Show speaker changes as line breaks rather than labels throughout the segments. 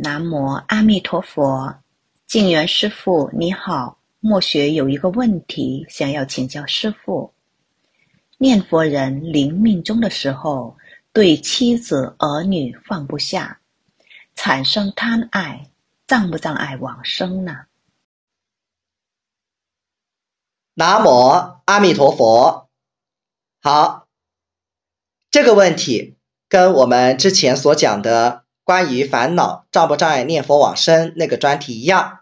南无阿弥陀佛，静源师傅你好，墨学有一个问题想要请教师父：念佛人临命终的时候，对妻子儿女放不下，产生贪爱，障不障碍往生呢？南无阿弥陀佛，好，这个问题跟我们之前所讲的。关于烦恼障不障碍念佛往生那个专题一样，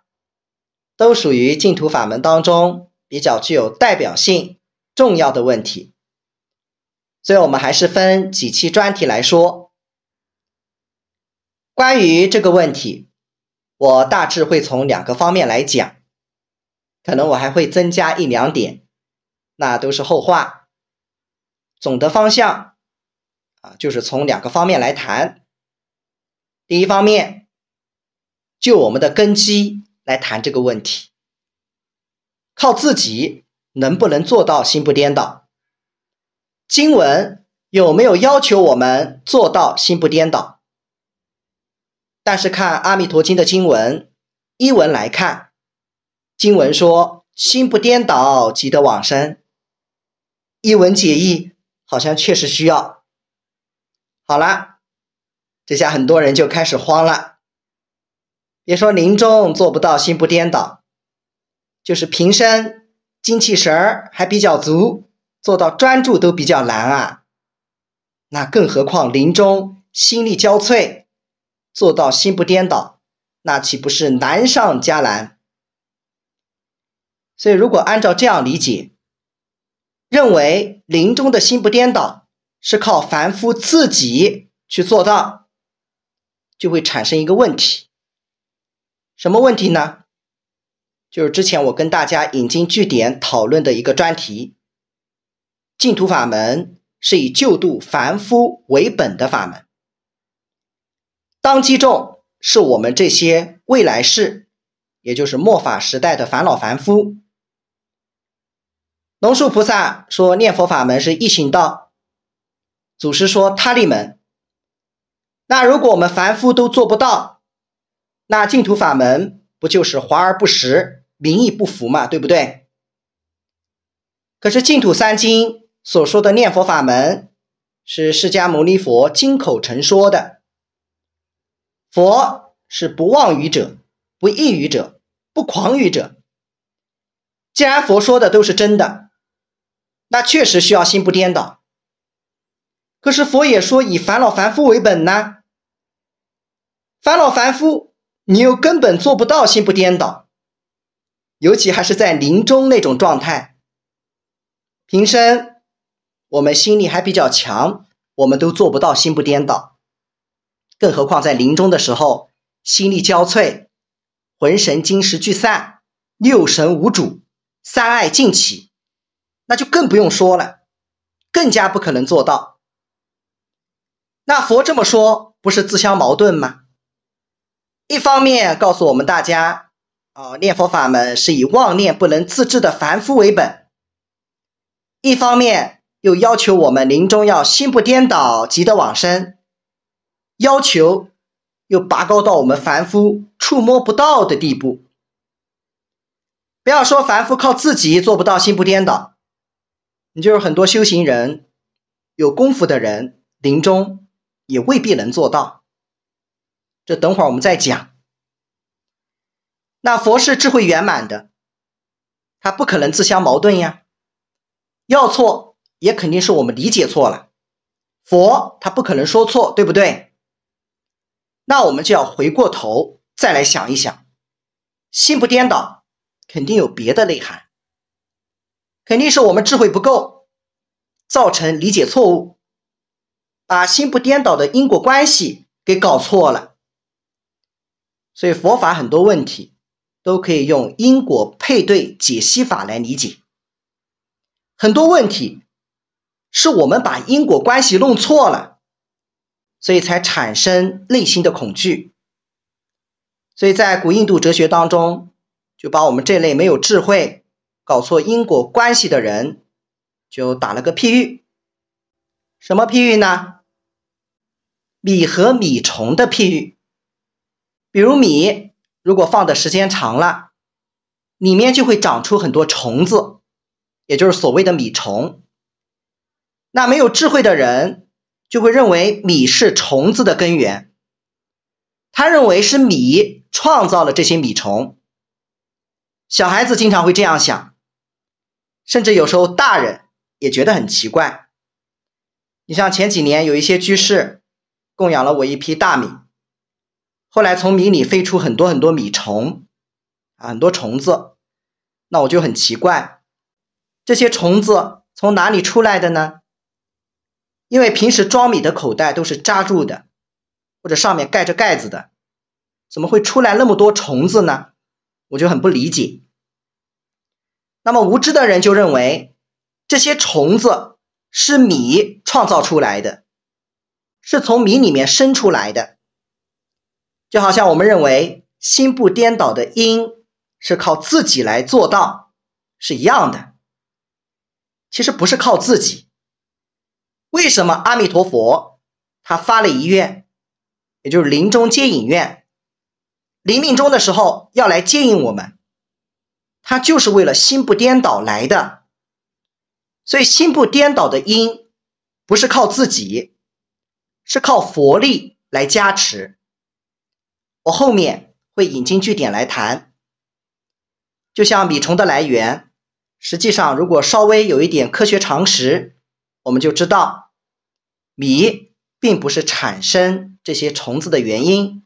都属于净土法门当中比较具有代表性、重要的问题，所以我们还是分几期专题来说。关于这个问题，我大致会从两个方面来讲，可能我还会增加一两点，那都是后话。总的方向啊，就是从两个方面来谈。第一方面，就我们的根基来谈这个问题，靠自己能不能做到心不颠倒？经文有没有要求我们做到心不颠倒？但是看《阿弥陀经》的经文译文来看，经文说“心不颠倒即得往生”，译文解义好像确实需要。好了。这下很多人就开始慌了。别说临终做不到心不颠倒，就是平生精气神儿还比较足，做到专注都比较难啊。那更何况临终心力交瘁，做到心不颠倒，那岂不是难上加难？所以，如果按照这样理解，认为临终的心不颠倒，是靠凡夫自己去做到。就会产生一个问题，什么问题呢？就是之前我跟大家引经据典讨论的一个专题，净土法门是以救度凡夫为本的法门，当机众是我们这些未来世，也就是末法时代的烦恼凡夫。龙树菩萨说念佛法门是一行道，祖师说他力门。那如果我们凡夫都做不到，那净土法门不就是华而不实、名义不符嘛，对不对？可是净土三经所说的念佛法门，是释迦牟尼佛亲口成说的。佛是不妄语者、不异语者、不狂语者。既然佛说的都是真的，那确实需要心不颠倒。可是佛也说以烦老凡夫为本呢。返老凡夫，你又根本做不到心不颠倒，尤其还是在临终那种状态。平生我们心力还比较强，我们都做不到心不颠倒，更何况在临终的时候，心力交瘁，魂神精识俱散，六神无主，三爱尽起，那就更不用说了，更加不可能做到。那佛这么说，不是自相矛盾吗？一方面告诉我们大家，哦，念佛法门是以妄念不能自制的凡夫为本；一方面又要求我们临终要心不颠倒，急得往生。要求又拔高到我们凡夫触摸不到的地步。不要说凡夫靠自己做不到心不颠倒，你就是很多修行人、有功夫的人，临终也未必能做到。这等会儿我们再讲。那佛是智慧圆满的，他不可能自相矛盾呀。要错也肯定是我们理解错了。佛他不可能说错，对不对？那我们就要回过头再来想一想，心不颠倒肯定有别的内涵，肯定是我们智慧不够，造成理解错误，把心不颠倒的因果关系给搞错了。所以佛法很多问题，都可以用因果配对解析法来理解。很多问题，是我们把因果关系弄错了，所以才产生内心的恐惧。所以在古印度哲学当中，就把我们这类没有智慧、搞错因果关系的人，就打了个譬喻。什么譬喻呢？米和米虫的譬喻。比如米，如果放的时间长了，里面就会长出很多虫子，也就是所谓的米虫。那没有智慧的人就会认为米是虫子的根源，他认为是米创造了这些米虫。小孩子经常会这样想，甚至有时候大人也觉得很奇怪。你像前几年有一些居士供养了我一批大米。后来从米里飞出很多很多米虫，啊，很多虫子，那我就很奇怪，这些虫子从哪里出来的呢？因为平时装米的口袋都是扎住的，或者上面盖着盖子的，怎么会出来那么多虫子呢？我就很不理解。那么无知的人就认为，这些虫子是米创造出来的，是从米里面生出来的。就好像我们认为心不颠倒的因是靠自己来做到是一样的，其实不是靠自己。为什么阿弥陀佛他发了遗愿，也就是临终接引愿，临命终的时候要来接引我们，他就是为了心不颠倒来的。所以心不颠倒的因不是靠自己，是靠佛力来加持。我后面会引经据典来谈，就像米虫的来源，实际上如果稍微有一点科学常识，我们就知道，米并不是产生这些虫子的原因，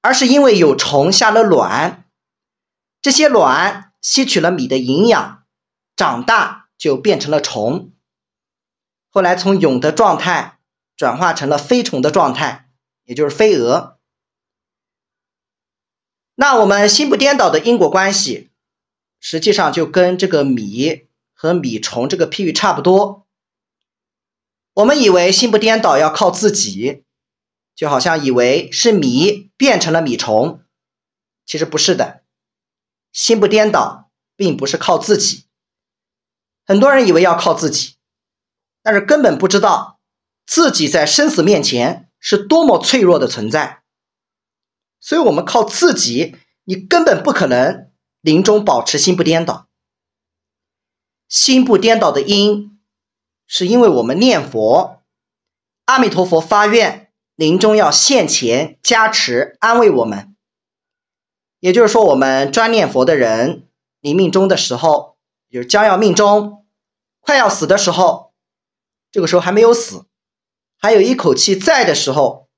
而是因为有虫下了卵，这些卵吸取了米的营养，长大就变成了虫，后来从蛹的状态转化成了飞虫的状态，也就是飞蛾。那我们心不颠倒的因果关系，实际上就跟这个米和米虫这个譬喻差不多。我们以为心不颠倒要靠自己，就好像以为是米变成了米虫，其实不是的。心不颠倒并不是靠自己，很多人以为要靠自己，但是根本不知道自己在生死面前是多么脆弱的存在。所以我们靠自己，你根本不可能临终保持心不颠倒。心不颠倒的因，是因为我们念佛，阿弥陀佛发愿，临终要现前加持安慰我们。也就是说，我们专念佛的人，临命中的时候，就是将要命中、快要死的时候，这个时候还没有死，还有一口气在的时候，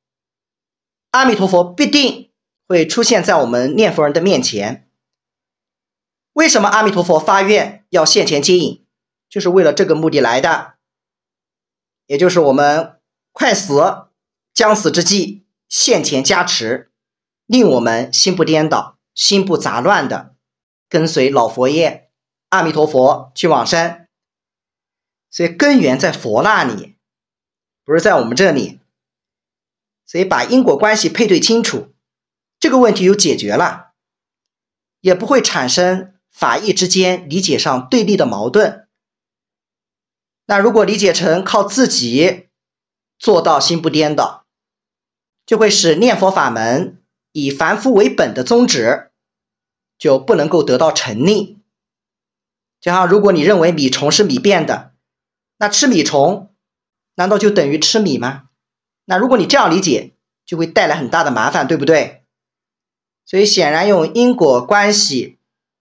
阿弥陀佛必定。会出现在我们念佛人的面前。为什么阿弥陀佛发愿要现前接引，就是为了这个目的来的，也就是我们快死、将死之际，现前加持，令我们心不颠倒、心不杂乱的跟随老佛爷阿弥陀佛去往生。所以根源在佛那里，不是在我们这里。所以把因果关系配对清楚。这个问题就解决了，也不会产生法义之间理解上对立的矛盾。那如果理解成靠自己做到心不颠倒，就会使念佛法门以凡夫为本的宗旨就不能够得到成立。就像如果你认为米虫是米变的，那吃米虫难道就等于吃米吗？那如果你这样理解，就会带来很大的麻烦，对不对？所以显然用因果关系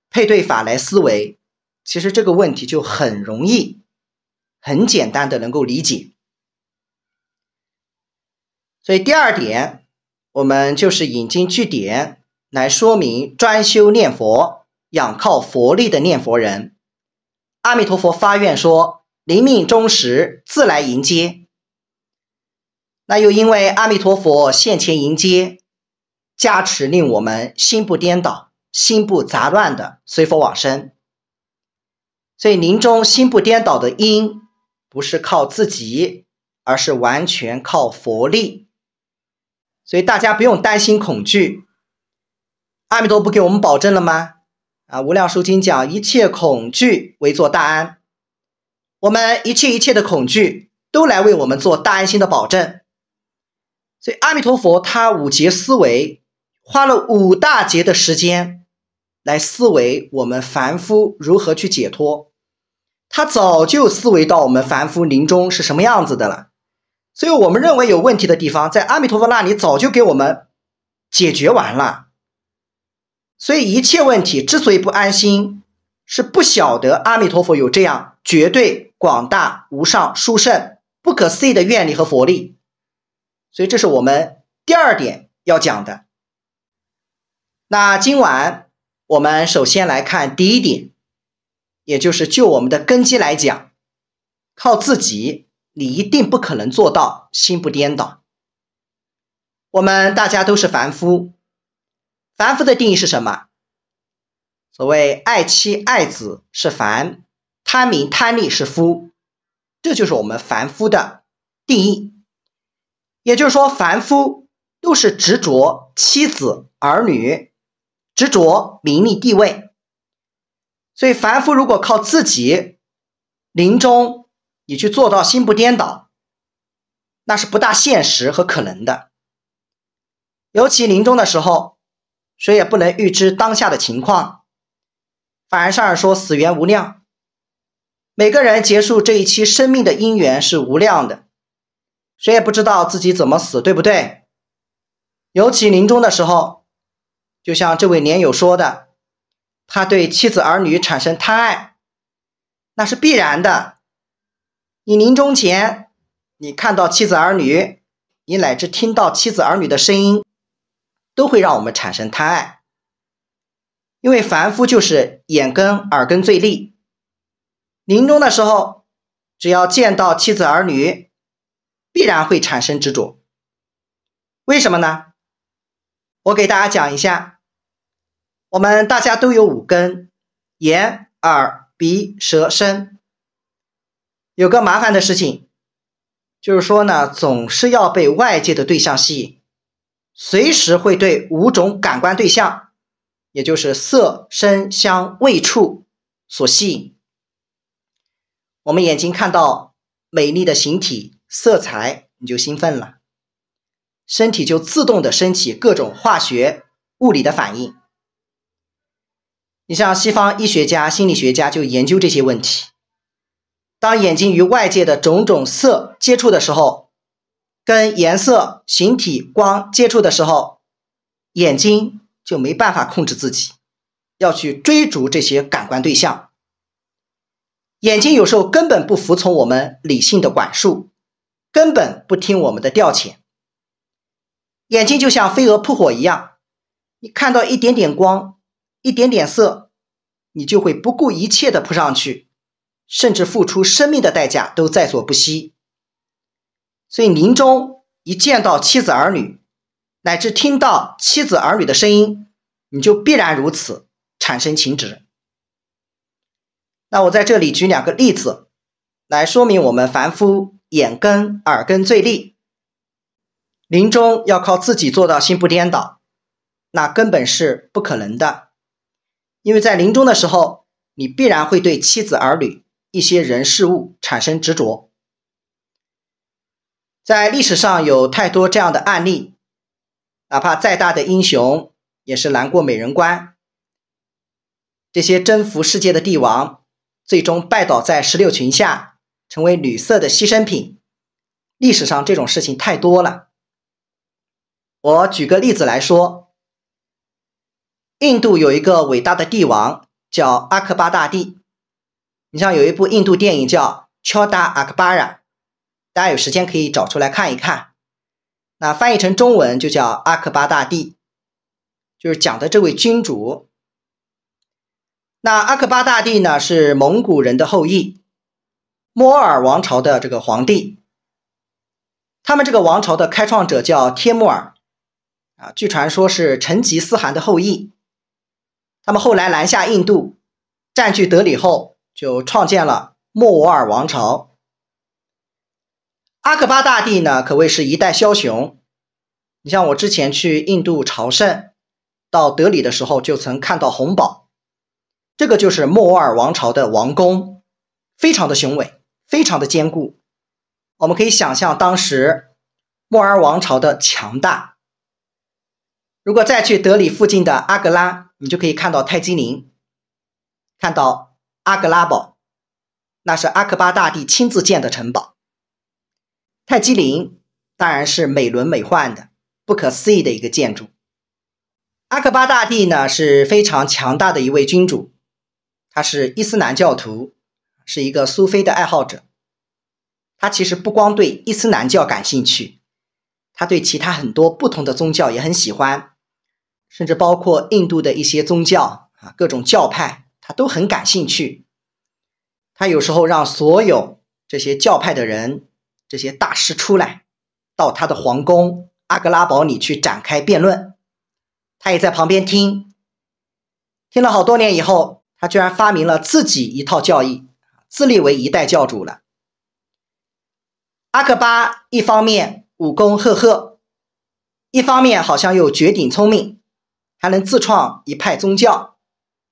配对法来思维，其实这个问题就很容易、很简单的能够理解。所以第二点，我们就是引经据典来说明专修念佛、仰靠佛力的念佛人。阿弥陀佛发愿说：“临命终时自来迎接。”那又因为阿弥陀佛现前迎接。加持令我们心不颠倒、心不杂乱的随佛往生，所以临终心不颠倒的因不是靠自己，而是完全靠佛力。所以大家不用担心恐惧，阿弥陀不给我们保证了吗？啊，无量寿经讲一切恐惧为作大安，我们一切一切的恐惧都来为我们做大安心的保证。所以阿弥陀佛他五劫思维。花了五大节的时间来思维我们凡夫如何去解脱，他早就思维到我们凡夫临终是什么样子的了，所以我们认为有问题的地方，在阿弥陀佛那里早就给我们解决完了。所以一切问题之所以不安心，是不晓得阿弥陀佛有这样绝对广大无上殊胜不可思议的愿力和佛力，所以这是我们第二点要讲的。那今晚我们首先来看第一点，也就是就我们的根基来讲，靠自己，你一定不可能做到心不颠倒。我们大家都是凡夫，凡夫的定义是什么？所谓爱妻爱子是凡，贪名贪利是夫，这就是我们凡夫的定义。也就是说，凡夫都是执着妻子儿女。执着名利地位，所以凡夫如果靠自己临终，你去做到心不颠倒，那是不大现实和可能的。尤其临终的时候，谁也不能预知当下的情况。反而上人说：“死缘无量，每个人结束这一期生命的因缘是无量的，谁也不知道自己怎么死，对不对？尤其临终的时候。”就像这位年友说的，他对妻子儿女产生贪爱，那是必然的。你临终前，你看到妻子儿女，你乃至听到妻子儿女的声音，都会让我们产生贪爱，因为凡夫就是眼根、耳根最利。临终的时候，只要见到妻子儿女，必然会产生执着。为什么呢？我给大家讲一下，我们大家都有五根眼、耳、鼻、舌、身，有个麻烦的事情，就是说呢，总是要被外界的对象吸引，随时会对五种感官对象，也就是色、声、香、味、触所吸引。我们眼睛看到美丽的形体、色彩，你就兴奋了。身体就自动的升起各种化学、物理的反应。你像西方医学家、心理学家就研究这些问题。当眼睛与外界的种种色接触的时候，跟颜色、形体、光接触的时候，眼睛就没办法控制自己，要去追逐这些感官对象。眼睛有时候根本不服从我们理性的管束，根本不听我们的调遣。眼睛就像飞蛾扑火一样，你看到一点点光、一点点色，你就会不顾一切的扑上去，甚至付出生命的代价都在所不惜。所以临终一见到妻子儿女，乃至听到妻子儿女的声音，你就必然如此产生情执。那我在这里举两个例子来说明我们凡夫眼根、耳根最利。临终要靠自己做到心不颠倒，那根本是不可能的，因为在临终的时候，你必然会对妻子、儿女、一些人事物产生执着。在历史上有太多这样的案例，哪怕再大的英雄，也是难过美人关。这些征服世界的帝王，最终拜倒在石榴裙下，成为女色的牺牲品。历史上这种事情太多了。我举个例子来说，印度有一个伟大的帝王叫阿克巴大帝。你像有一部印度电影叫《乔达阿克巴尔》，大家有时间可以找出来看一看。那翻译成中文就叫阿克巴大帝，就是讲的这位君主。那阿克巴大帝呢是蒙古人的后裔，莫尔王朝的这个皇帝。他们这个王朝的开创者叫帖木儿。啊，据传说是成吉思汗的后裔。他们后来南下印度，占据德里后，就创建了莫卧儿王朝。阿克巴大帝呢，可谓是一代枭雄。你像我之前去印度朝圣，到德里的时候就曾看到红堡，这个就是莫卧儿王朝的王宫，非常的雄伟，非常的坚固。我们可以想象当时莫卧儿王朝的强大。如果再去德里附近的阿格拉，你就可以看到泰姬陵，看到阿格拉堡，那是阿克巴大帝亲自建的城堡。泰姬陵当然是美轮美奂的，不可思议的一个建筑。阿克巴大帝呢是非常强大的一位君主，他是伊斯兰教徒，是一个苏菲的爱好者。他其实不光对伊斯兰教感兴趣，他对其他很多不同的宗教也很喜欢。甚至包括印度的一些宗教啊，各种教派，他都很感兴趣。他有时候让所有这些教派的人、这些大师出来，到他的皇宫阿格拉堡里去展开辩论。他也在旁边听，听了好多年以后，他居然发明了自己一套教义，自立为一代教主了。阿克巴一方面武功赫赫，一方面好像又绝顶聪明。还能自创一派宗教，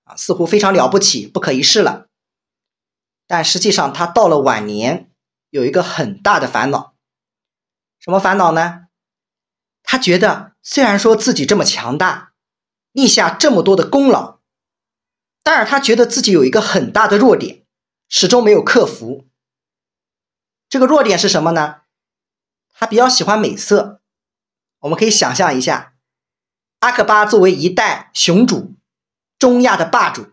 啊，似乎非常了不起，不可一世了。但实际上，他到了晚年有一个很大的烦恼，什么烦恼呢？他觉得虽然说自己这么强大，立下这么多的功劳，但是他觉得自己有一个很大的弱点，始终没有克服。这个弱点是什么呢？他比较喜欢美色，我们可以想象一下。阿克巴作为一代雄主，中亚的霸主，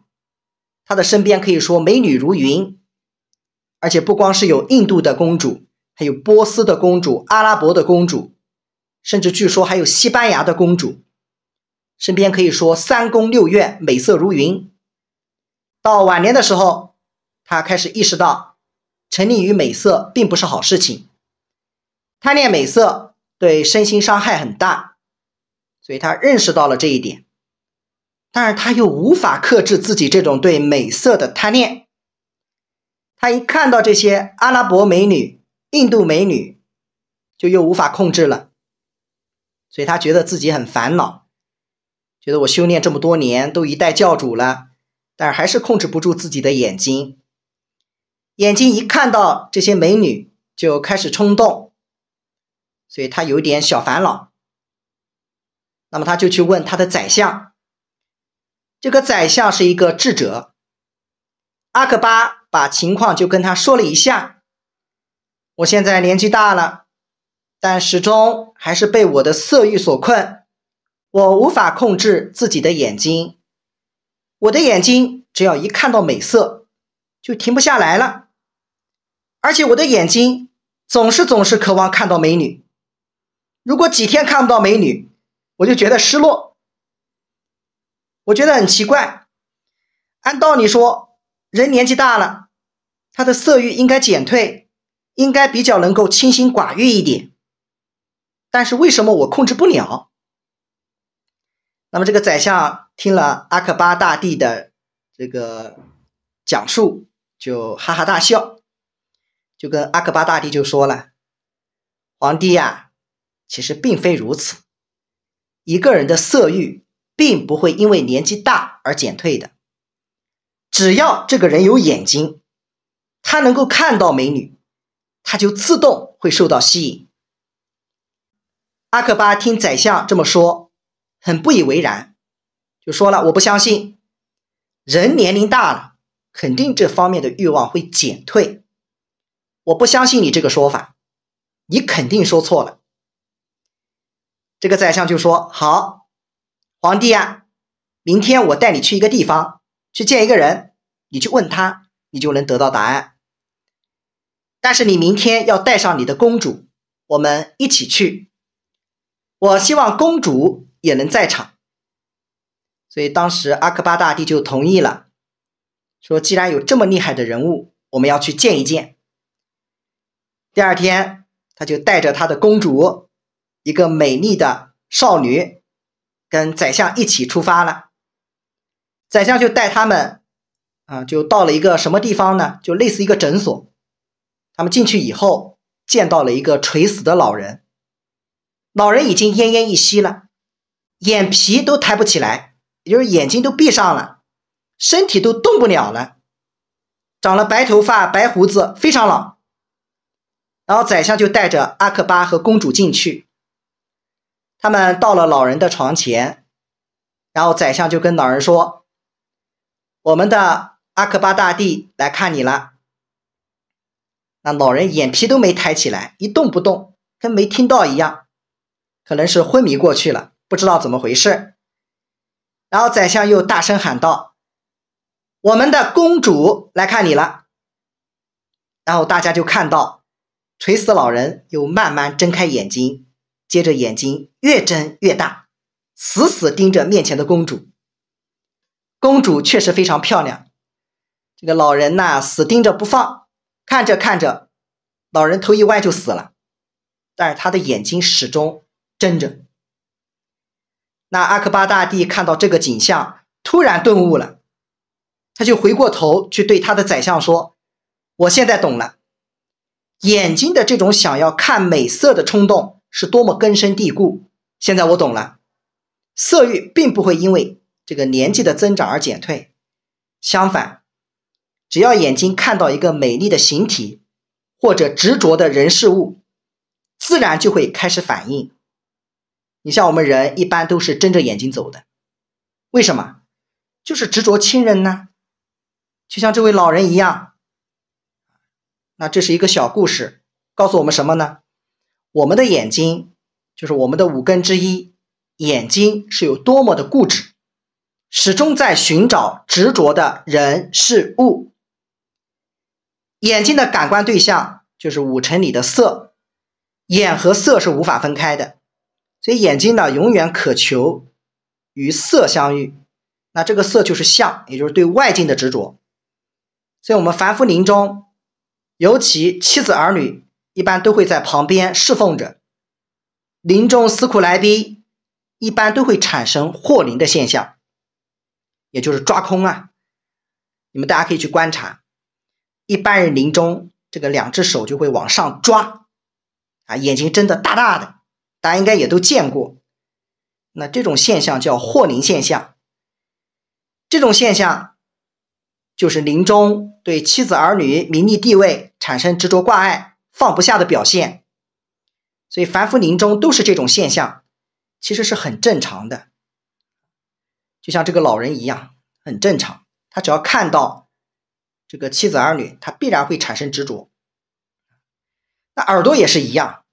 他的身边可以说美女如云，而且不光是有印度的公主，还有波斯的公主、阿拉伯的公主，甚至据说还有西班牙的公主。身边可以说三宫六院，美色如云。到晚年的时候，他开始意识到，沉溺于美色并不是好事情，贪恋美色对身心伤害很大。所以他认识到了这一点，但是他又无法克制自己这种对美色的贪恋。他一看到这些阿拉伯美女、印度美女，就又无法控制了。所以他觉得自己很烦恼，觉得我修炼这么多年都一代教主了，但是还是控制不住自己的眼睛。眼睛一看到这些美女就开始冲动，所以他有点小烦恼。那么他就去问他的宰相，这个宰相是一个智者。阿克巴把情况就跟他说了一下。我现在年纪大了，但始终还是被我的色欲所困，我无法控制自己的眼睛，我的眼睛只要一看到美色，就停不下来了，而且我的眼睛总是总是渴望看到美女，如果几天看不到美女，我就觉得失落，我觉得很奇怪。按道理说，人年纪大了，他的色欲应该减退，应该比较能够清心寡欲一点。但是为什么我控制不了？那么这个宰相听了阿克巴大帝的这个讲述，就哈哈大笑，就跟阿克巴大帝就说了：“皇帝呀，其实并非如此。”一个人的色欲并不会因为年纪大而减退的，只要这个人有眼睛，他能够看到美女，他就自动会受到吸引。阿克巴听宰相这么说，很不以为然，就说了：“我不相信，人年龄大了，肯定这方面的欲望会减退，我不相信你这个说法，你肯定说错了。”这个宰相就说：“好，皇帝啊，明天我带你去一个地方，去见一个人，你去问他，你就能得到答案。但是你明天要带上你的公主，我们一起去。我希望公主也能在场。所以当时阿克巴大帝就同意了，说既然有这么厉害的人物，我们要去见一见。第二天，他就带着他的公主。”一个美丽的少女跟宰相一起出发了，宰相就带他们，啊，就到了一个什么地方呢？就类似一个诊所。他们进去以后，见到了一个垂死的老人，老人已经奄奄一息了，眼皮都抬不起来，也就是眼睛都闭上了，身体都动不了了，长了白头发、白胡子，非常老。然后宰相就带着阿克巴和公主进去。他们到了老人的床前，然后宰相就跟老人说：“我们的阿克巴大帝来看你了。”那老人眼皮都没抬起来，一动不动，跟没听到一样，可能是昏迷过去了，不知道怎么回事。然后宰相又大声喊道：“我们的公主来看你了。”然后大家就看到垂死老人又慢慢睁开眼睛。接着眼睛越睁越大，死死盯着面前的公主。公主确实非常漂亮，这个老人呐死盯着不放，看着看着，老人头一歪就死了，但是他的眼睛始终睁着。那阿克巴大帝看到这个景象，突然顿悟了，他就回过头去对他的宰相说：“我现在懂了，眼睛的这种想要看美色的冲动。”是多么根深蒂固！现在我懂了，色欲并不会因为这个年纪的增长而减退，相反，只要眼睛看到一个美丽的形体，或者执着的人事物，自然就会开始反应。你像我们人一般都是睁着眼睛走的，为什么？就是执着亲人呢？就像这位老人一样。那这是一个小故事，告诉我们什么呢？我们的眼睛，就是我们的五根之一，眼睛是有多么的固执，始终在寻找执着的人事物。眼睛的感官对象就是五尘里的色，眼和色是无法分开的，所以眼睛呢，永远渴求与色相遇。那这个色就是相，也就是对外境的执着。所以，我们凡夫林中，尤其妻子儿女。一般都会在旁边侍奉着，临终思苦来的，一般都会产生祸灵的现象，也就是抓空啊。你们大家可以去观察，一般人临终这个两只手就会往上抓，啊，眼睛睁得大大的，大家应该也都见过。那这种现象叫祸灵现象，这种现象就是临终对妻子儿女、名利地位产生执着挂碍。放不下的表现，所以凡夫林中都是这种现象，其实是很正常的。就像这个老人一样，很正常。他只要看到这个妻子儿女，他必然会产生执着。那耳朵也是一样，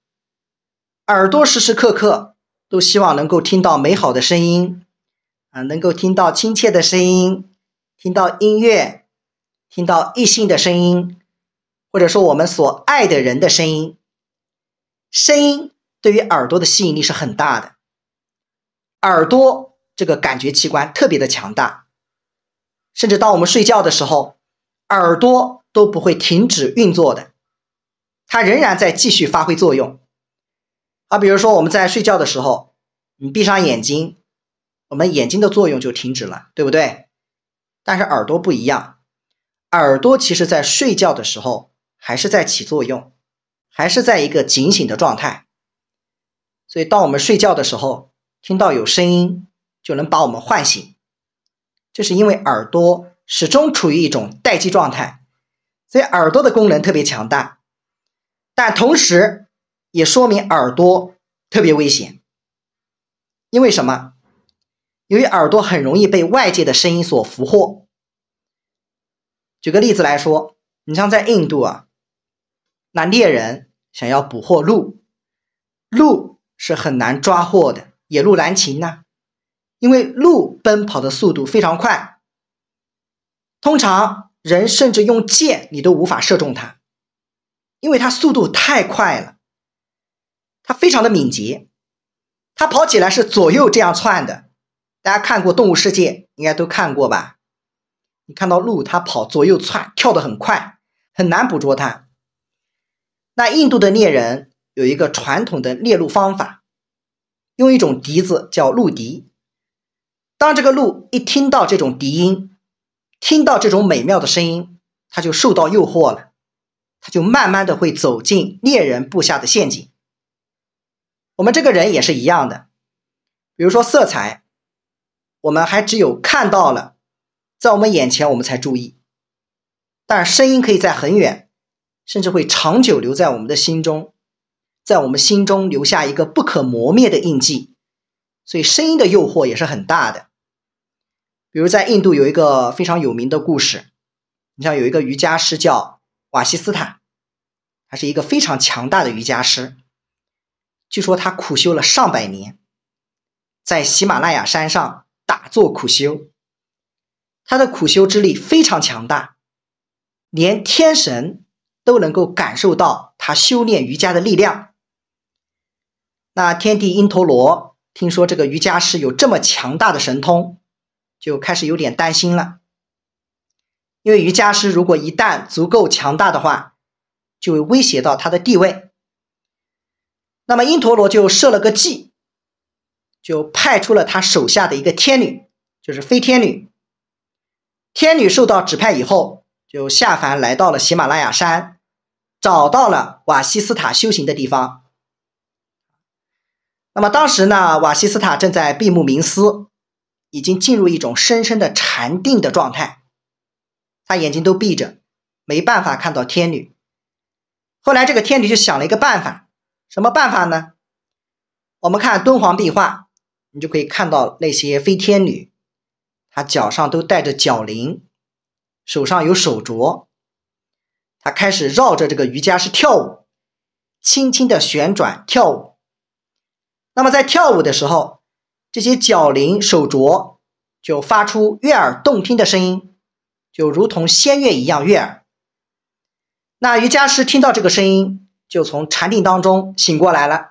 耳朵时时刻刻都希望能够听到美好的声音，啊，能够听到亲切的声音，听到音乐，听到异性的声音。或者说我们所爱的人的声音，声音对于耳朵的吸引力是很大的。耳朵这个感觉器官特别的强大，甚至当我们睡觉的时候，耳朵都不会停止运作的，它仍然在继续发挥作用。啊，比如说我们在睡觉的时候，你闭上眼睛，我们眼睛的作用就停止了，对不对？但是耳朵不一样，耳朵其实在睡觉的时候。还是在起作用，还是在一个警醒的状态，所以当我们睡觉的时候，听到有声音就能把我们唤醒，这是因为耳朵始终处于一种待机状态，所以耳朵的功能特别强大，但同时也说明耳朵特别危险，因为什么？由于耳朵很容易被外界的声音所俘获。举个例子来说，你像在印度啊。那猎人想要捕获鹿，鹿是很难抓获的，野鹿难擒呐。因为鹿奔跑的速度非常快，通常人甚至用箭你都无法射中它，因为它速度太快了，它非常的敏捷，它跑起来是左右这样窜的。大家看过《动物世界》应该都看过吧？你看到鹿它跑左右窜，跳得很快，很难捕捉它。那印度的猎人有一个传统的猎鹿方法，用一种笛子叫鹿笛。当这个鹿一听到这种笛音，听到这种美妙的声音，它就受到诱惑了，它就慢慢的会走进猎人布下的陷阱。我们这个人也是一样的，比如说色彩，我们还只有看到了，在我们眼前我们才注意，但是声音可以在很远。甚至会长久留在我们的心中，在我们心中留下一个不可磨灭的印记。所以声音的诱惑也是很大的。比如在印度有一个非常有名的故事，你像有一个瑜伽师叫瓦西斯坦，他是一个非常强大的瑜伽师。据说他苦修了上百年，在喜马拉雅山上打坐苦修，他的苦修之力非常强大，连天神。都能够感受到他修炼瑜伽的力量。那天帝因陀罗听说这个瑜伽师有这么强大的神通，就开始有点担心了，因为瑜伽师如果一旦足够强大的话，就会威胁到他的地位。那么因陀罗就设了个计，就派出了他手下的一个天女，就是飞天女。天女受到指派以后，就下凡来到了喜马拉雅山。找到了瓦西斯塔修行的地方。那么当时呢，瓦西斯塔正在闭目冥思，已经进入一种深深的禅定的状态，他眼睛都闭着，没办法看到天女。后来这个天女就想了一个办法，什么办法呢？我们看敦煌壁画，你就可以看到那些飞天女，她脚上都带着脚铃，手上有手镯。他开始绕着这个瑜伽师跳舞，轻轻的旋转跳舞。那么在跳舞的时候，这些脚铃手镯就发出悦耳动听的声音，就如同仙乐一样悦耳。那瑜伽师听到这个声音，就从禅定当中醒过来了。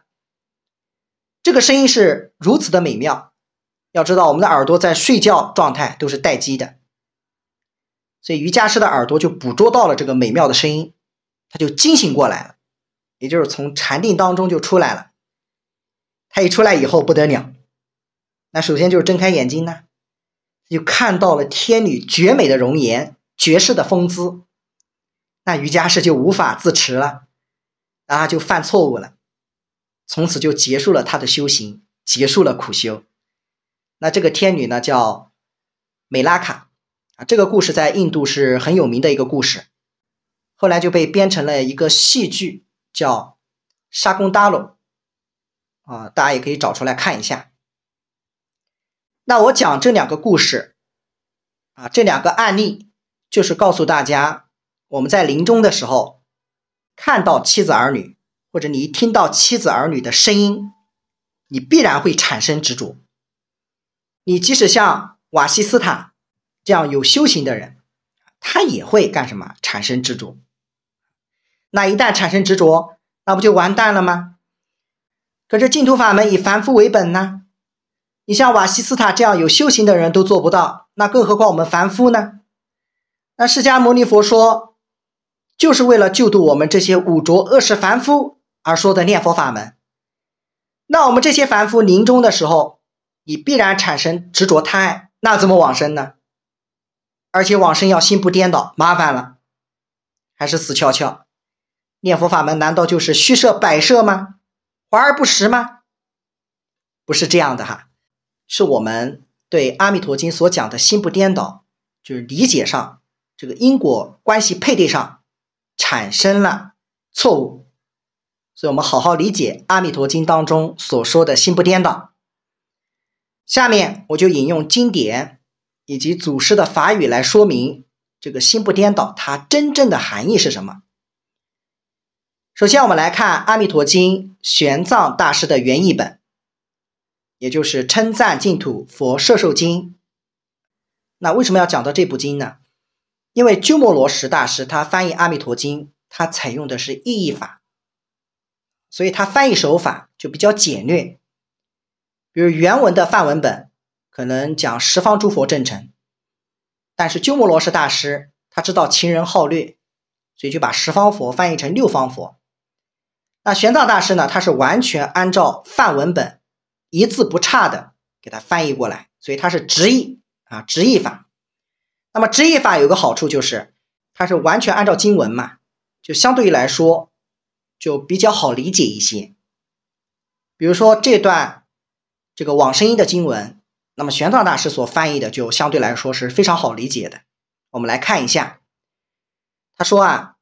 这个声音是如此的美妙，要知道我们的耳朵在睡觉状态都是待机的。所以瑜伽师的耳朵就捕捉到了这个美妙的声音，他就惊醒过来了，也就是从禅定当中就出来了。他一出来以后不得了，那首先就是睁开眼睛呢，就看到了天女绝美的容颜、绝世的风姿，那瑜伽师就无法自持了，然后就犯错误了，从此就结束了他的修行，结束了苦修。那这个天女呢叫美拉卡。啊，这个故事在印度是很有名的一个故事，后来就被编成了一个戏剧，叫《沙公达鲁》啊，大家也可以找出来看一下。那我讲这两个故事，啊，这两个案例就是告诉大家，我们在临终的时候看到妻子儿女，或者你一听到妻子儿女的声音，你必然会产生执着。你即使像瓦西斯坦。这样有修行的人，他也会干什么？产生执着。那一旦产生执着，那不就完蛋了吗？可是净土法门以凡夫为本呢。你像瓦西斯塔这样有修行的人都做不到，那更何况我们凡夫呢？那释迦牟尼佛说，就是为了救度我们这些五浊恶世凡夫而说的念佛法门。那我们这些凡夫临终的时候，你必然产生执着贪爱，那怎么往生呢？而且往生要心不颠倒，麻烦了，还是死翘翘。念佛法门难道就是虚设摆设吗？华而不实吗？不是这样的哈，是我们对《阿弥陀经》所讲的心不颠倒，就是理解上这个因果关系配对上产生了错误，所以我们好好理解《阿弥陀经》当中所说的心不颠倒。下面我就引用经典。以及祖师的法语来说明这个心不颠倒，它真正的含义是什么？首先，我们来看《阿弥陀经》玄奘大师的原译本，也就是《称赞净土佛摄受经》。那为什么要讲到这部经呢？因为鸠摩罗什大师他翻译《阿弥陀经》，他采用的是意译法，所以他翻译手法就比较简略，比如原文的范文本。可能讲十方诸佛正成，但是鸠摩罗什大师他知道秦人好略，所以就把十方佛翻译成六方佛。那玄奘大师呢？他是完全按照范文本，一字不差的给他翻译过来，所以他是直译啊，直译法。那么直译法有个好处就是，它是完全按照经文嘛，就相对于来说就比较好理解一些。比如说这段这个往生音的经文。那么玄奘大师所翻译的就相对来说是非常好理解的。我们来看一下，他说啊，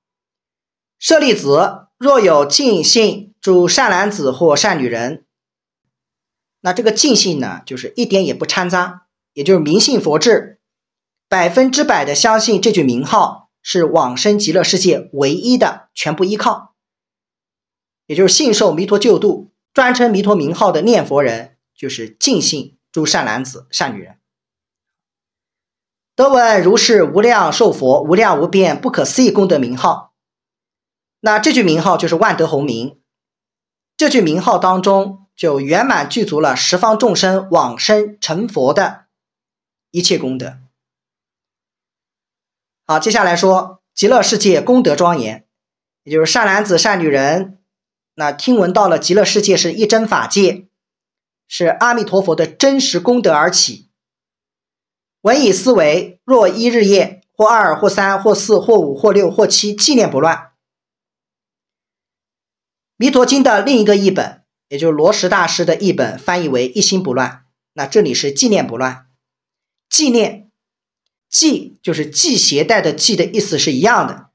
舍利子，若有净信住善男子或善女人，那这个尽信呢，就是一点也不掺杂，也就是明信佛智，百分之百的相信这句名号是往生极乐世界唯一的全部依靠，也就是信受弥陀救度，专称弥陀名号的念佛人，就是尽信。诸善男子、善女人，得闻如是无量寿佛，无量无边不可思议功德名号。那这句名号就是万德洪名，这句名号当中就圆满具足了十方众生往生成佛的一切功德。好，接下来说极乐世界功德庄严，也就是善男子、善女人，那听闻到了极乐世界是一真法界。是阿弥陀佛的真实功德而起。文以思维，若一日夜，或二或三或四或五或六或七，纪念不乱。弥陀经的另一个译本，也就是罗什大师的译本，翻译为一心不乱。那这里是纪念不乱，纪念，记就是系鞋带的系的意思是一样的。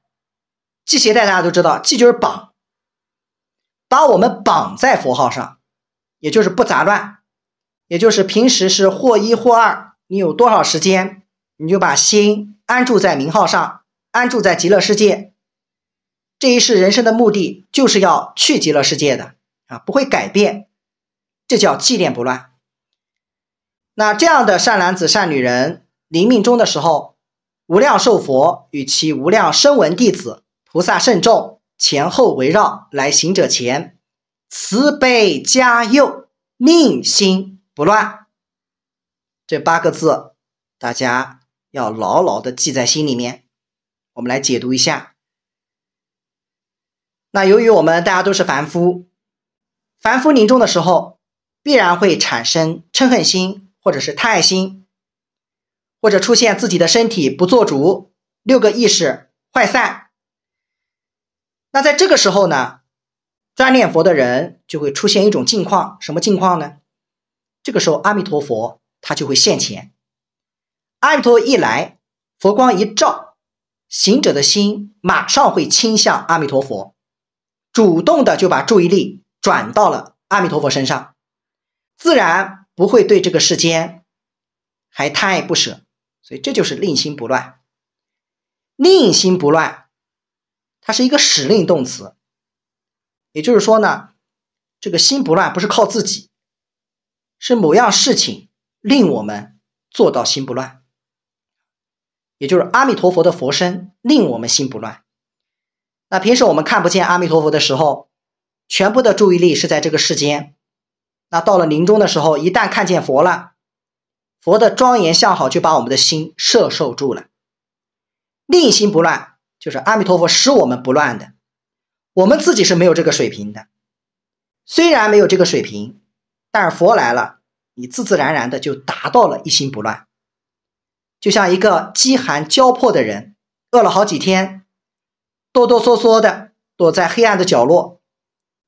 系鞋带大家都知道，系就是绑，把我们绑在佛号上。也就是不杂乱，也就是平时是或一或二，你有多少时间，你就把心安住在名号上，安住在极乐世界。这一世人生的目的就是要去极乐世界的啊，不会改变，这叫纪念不乱。那这样的善男子善女人临命终的时候，无量寿佛与其无量声闻弟子、菩萨圣众前后围绕来行者前。慈悲加佑，宁心不乱，这八个字大家要牢牢的记在心里面。我们来解读一下。那由于我们大家都是凡夫，凡夫临终的时候必然会产生嗔恨心，或者是贪爱心，或者出现自己的身体不做主，六个意识坏散。那在这个时候呢？专念佛的人就会出现一种境况，什么境况呢？这个时候，阿弥陀佛他就会现前，阿弥陀一来，佛光一照，行者的心马上会倾向阿弥陀佛，主动的就把注意力转到了阿弥陀佛身上，自然不会对这个世间还太不舍，所以这就是令心不乱。令心不乱，它是一个使令动词。也就是说呢，这个心不乱不是靠自己，是某样事情令我们做到心不乱。也就是阿弥陀佛的佛身令我们心不乱。那平时我们看不见阿弥陀佛的时候，全部的注意力是在这个世间。那到了临终的时候，一旦看见佛了，佛的庄严相好就把我们的心摄受住了，令心不乱，就是阿弥陀佛使我们不乱的。我们自己是没有这个水平的，虽然没有这个水平，但是佛来了，你自自然然的就达到了一心不乱。就像一个饥寒交迫的人，饿了好几天，哆哆嗦嗦的躲在黑暗的角落，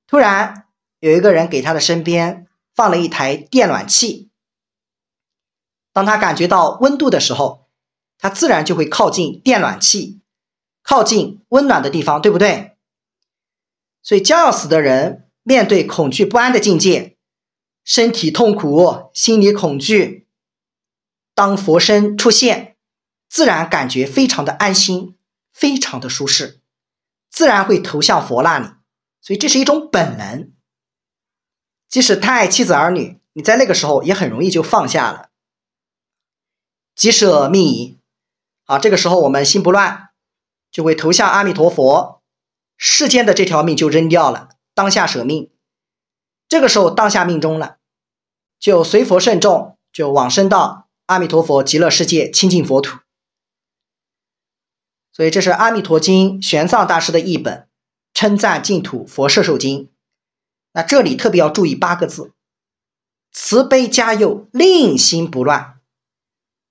突然有一个人给他的身边放了一台电暖气。当他感觉到温度的时候，他自然就会靠近电暖气，靠近温暖的地方，对不对？所以，将要死的人面对恐惧不安的境界，身体痛苦，心理恐惧。当佛身出现，自然感觉非常的安心，非常的舒适，自然会投向佛那里。所以，这是一种本能。即使他爱妻子儿女，你在那个时候也很容易就放下了，即舍命矣。啊，这个时候我们心不乱，就会投向阿弥陀佛。世间的这条命就扔掉了，当下舍命，这个时候当下命中了，就随佛圣众，就往生到阿弥陀佛极乐世界清净佛土。所以这是《阿弥陀经》玄奘大师的译本，称赞净土佛摄受经。那这里特别要注意八个字：慈悲加佑，令心不乱。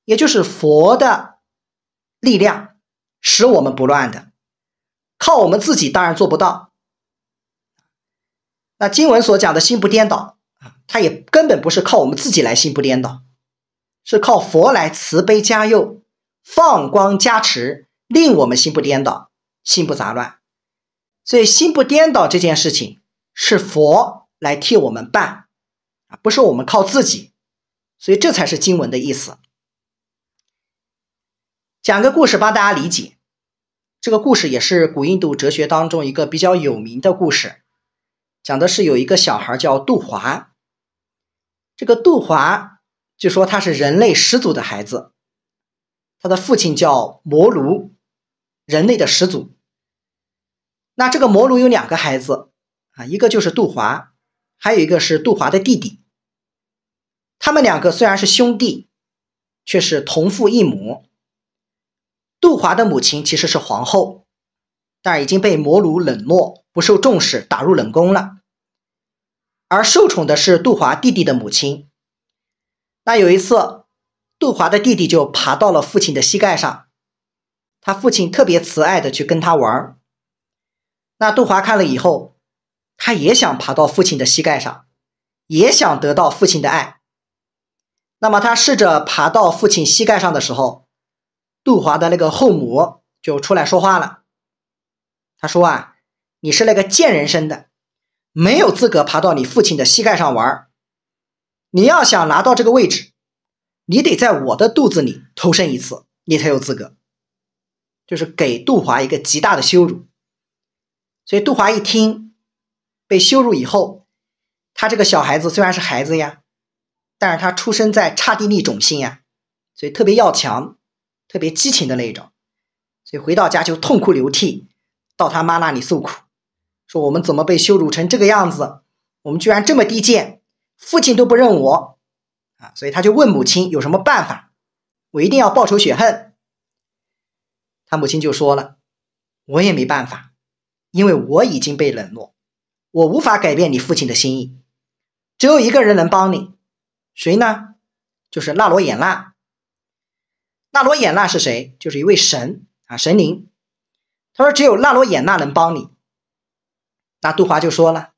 也就是佛的力量使我们不乱的。靠我们自己当然做不到。那经文所讲的心不颠倒啊，它也根本不是靠我们自己来心不颠倒，是靠佛来慈悲加佑、放光加持，令我们心不颠倒、心不杂乱。所以心不颠倒这件事情是佛来替我们办，啊，不是我们靠自己。所以这才是经文的意思。讲个故事帮大家理解。这个故事也是古印度哲学当中一个比较有名的故事，讲的是有一个小孩叫杜华。这个杜华据说他是人类始祖的孩子，他的父亲叫摩卢，人类的始祖。那这个摩卢有两个孩子啊，一个就是杜华，还有一个是杜华的弟弟。他们两个虽然是兄弟，却是同父异母。杜华的母亲其实是皇后，但已经被魔奴冷漠、不受重视，打入冷宫了。而受宠的是杜华弟弟的母亲。那有一次，杜华的弟弟就爬到了父亲的膝盖上，他父亲特别慈爱的去跟他玩那杜华看了以后，他也想爬到父亲的膝盖上，也想得到父亲的爱。那么他试着爬到父亲膝盖上的时候。杜华的那个后母就出来说话了，他说：“啊，你是那个贱人生的，没有资格爬到你父亲的膝盖上玩你要想拿到这个位置，你得在我的肚子里投生一次，你才有资格。”就是给杜华一个极大的羞辱。所以杜华一听被羞辱以后，他这个小孩子虽然是孩子呀，但是他出生在刹帝利种姓呀，所以特别要强。特别激情的那一种，所以回到家就痛哭流涕，到他妈那里诉苦，说我们怎么被羞辱成这个样子，我们居然这么低贱，父亲都不认我，啊，所以他就问母亲有什么办法，我一定要报仇雪恨。他母亲就说了，我也没办法，因为我已经被冷落，我无法改变你父亲的心意，只有一个人能帮你，谁呢？就是纳罗眼纳。纳罗衍那是谁？就是一位神啊，神灵。他说：“只有纳罗衍纳能帮你。”那杜华就说了：“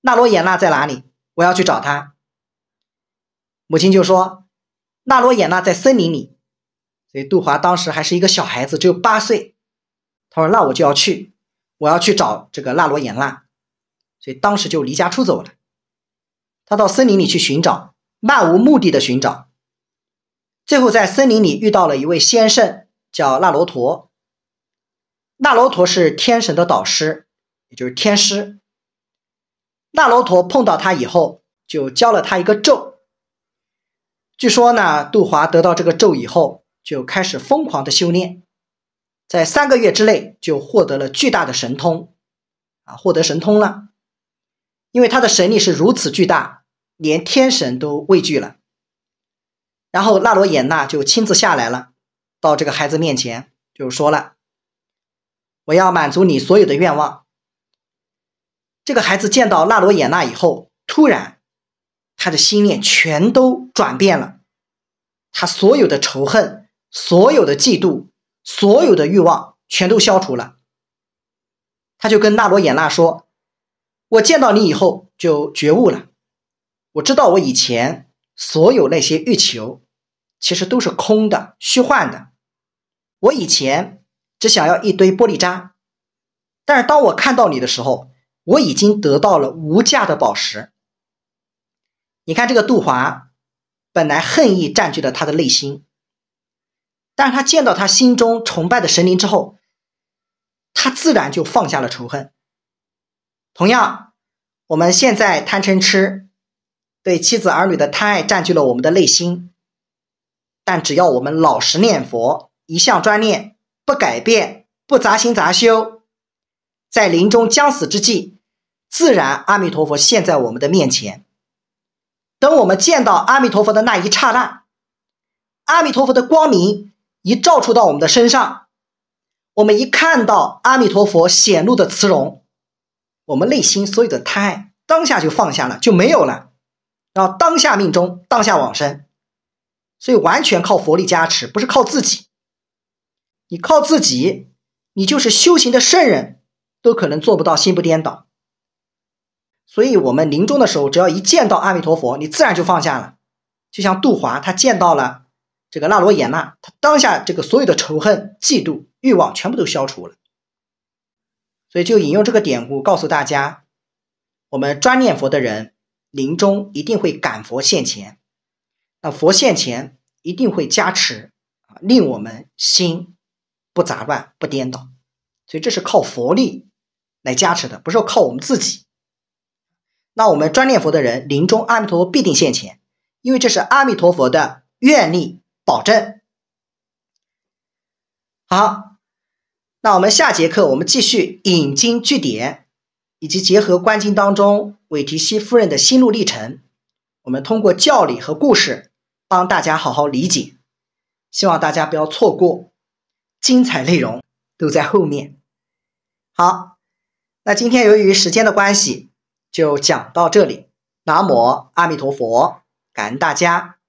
纳罗衍纳在哪里？我要去找他。”母亲就说：“纳罗衍纳在森林里。”所以杜华当时还是一个小孩子，只有八岁。他说：“那我就要去，我要去找这个纳罗衍纳。”所以当时就离家出走了。他到森林里去寻找，漫无目的的寻找。最后，在森林里遇到了一位仙圣，叫那罗陀。那罗陀是天神的导师，也就是天师。那罗陀碰到他以后，就教了他一个咒。据说呢，杜华得到这个咒以后，就开始疯狂的修炼，在三个月之内就获得了巨大的神通。啊，获得神通了，因为他的神力是如此巨大，连天神都畏惧了。然后，纳罗衍纳就亲自下来了，到这个孩子面前就说了：“我要满足你所有的愿望。”这个孩子见到纳罗衍纳以后，突然他的心念全都转变了，他所有的仇恨、所有的嫉妒、所有的欲望全都消除了。他就跟纳罗衍纳说：“我见到你以后就觉悟了，我知道我以前。”所有那些欲求，其实都是空的、虚幻的。我以前只想要一堆玻璃渣，但是当我看到你的时候，我已经得到了无价的宝石。你看这个杜华，本来恨意占据了他的内心，但是他见到他心中崇拜的神灵之后，他自然就放下了仇恨。同样，我们现在贪嗔痴对妻子儿女的贪爱占据了我们的内心，但只要我们老实念佛，一向专念，不改变，不杂行杂修，在临终将死之际，自然阿弥陀佛现在我们的面前。等我们见到阿弥陀佛的那一刹那，阿弥陀佛的光明一照出到我们的身上，我们一看到阿弥陀佛显露的慈容，我们内心所有的贪爱当下就放下了，就没有了。然后当下命中，当下往生，所以完全靠佛力加持，不是靠自己。你靠自己，你就是修行的圣人，都可能做不到心不颠倒。所以我们临终的时候，只要一见到阿弥陀佛，你自然就放下了。就像杜华，他见到了这个那罗延那，他当下这个所有的仇恨、嫉妒、欲望全部都消除了。所以就引用这个典故告诉大家，我们专念佛的人。临终一定会感佛现前，那佛现前一定会加持，令我们心不杂乱不颠倒，所以这是靠佛力来加持的，不是靠我们自己。那我们专念佛的人，临终阿弥陀佛必定现前，因为这是阿弥陀佛的愿力保证。好，那我们下节课我们继续引经据典。以及结合《观经》当中韦提希夫人的心路历程，我们通过教理和故事帮大家好好理解，希望大家不要错过精彩内容，都在后面。好，那今天由于时间的关系，就讲到这里。南无阿弥陀佛，感恩大家。